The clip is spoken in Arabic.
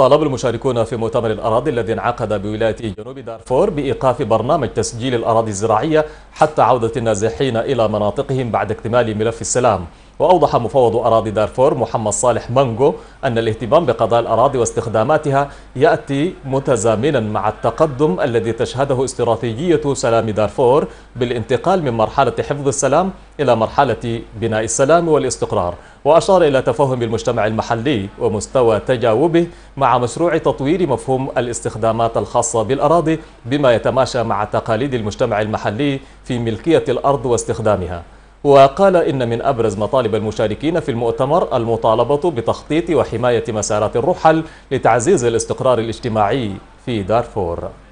طالب المشاركون في مؤتمر الأراضي الذي انعقد بولاية جنوب دارفور بإيقاف برنامج تسجيل الأراضي الزراعية حتى عودة النازحين إلى مناطقهم بعد اكتمال ملف السلام وأوضح مفوض أراضي دارفور محمد صالح مانجو أن الاهتمام بقضايا الأراضي واستخداماتها يأتي متزامنا مع التقدم الذي تشهده استراتيجية سلام دارفور بالانتقال من مرحلة حفظ السلام إلى مرحلة بناء السلام والاستقرار وأشار إلى تفهم المجتمع المحلي ومستوى تجاوبه مع مشروع تطوير مفهوم الاستخدامات الخاصة بالأراضي بما يتماشى مع تقاليد المجتمع المحلي في ملكية الأرض واستخدامها وقال إن من أبرز مطالب المشاركين في المؤتمر المطالبة بتخطيط وحماية مسارات الرحل لتعزيز الاستقرار الاجتماعي في دارفور